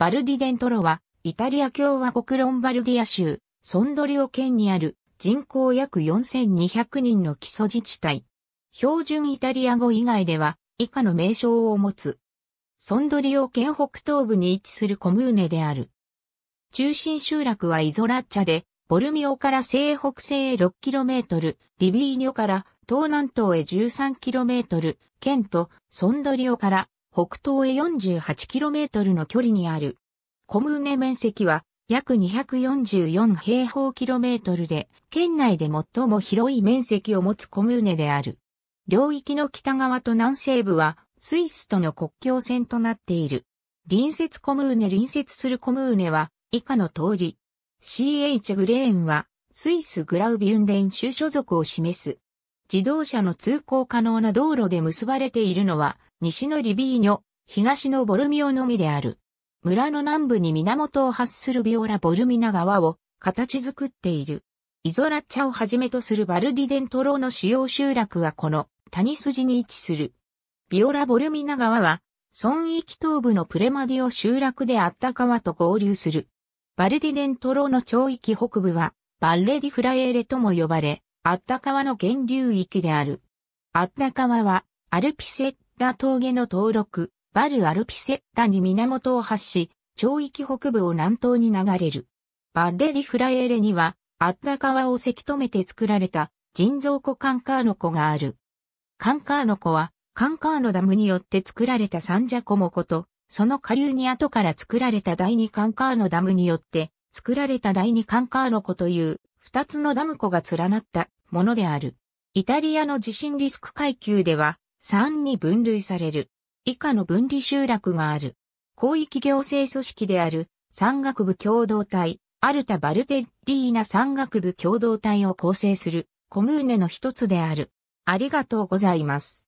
バルディデントロは、イタリア共和国ロンバルディア州、ソンドリオ県にある人口約4200人の基礎自治体。標準イタリア語以外では、以下の名称を持つ。ソンドリオ県北東部に位置するコムーネである。中心集落はイゾラッチャで、ボルミオから西北西へ 6km、リビーニョから東南東へ 13km、県とソンドリオから北東へ 48km の距離にある。コムーネ面積は約244平方キロメートルで、県内で最も広い面積を持つコムーネである。領域の北側と南西部は、スイスとの国境線となっている。隣接コムーネ隣接するコムーネは、以下の通り。CH グレーンは、スイスグラウビュンデン州所属を示す。自動車の通行可能な道路で結ばれているのは、西のリビーニョ、東のボルミオのみである。村の南部に源を発するビオラ・ボルミナ川を形作っている。イゾラッチャをはじめとするバルディデントローの主要集落はこの谷筋に位置する。ビオラ・ボルミナ川は、村域東部のプレマディオ集落であった川と合流する。バルディデントローの町域北部は、バッレディフラエーレとも呼ばれ、あった川の源流域である。あった川は、アルピセッラ峠の登録、バルアルピセラに源を発し、町域北部を南東に流れる。バレディ・フラエーレには、アッダ川をせき止めて作られた人造湖カンカーノ湖がある。カンカーノ湖は、カンカーノダムによって作られたサンジャコモ湖と、その下流に後から作られた第二カンカーノダムによって作られた第二カンカーノ湖という二つのダム湖が連なったものである。イタリアの地震リスク階級では3に分類される。以下の分離集落がある。広域行政組織である山岳部共同体、アルタ・バルテリーナ山岳部共同体を構成するコムーネの一つである。ありがとうございます。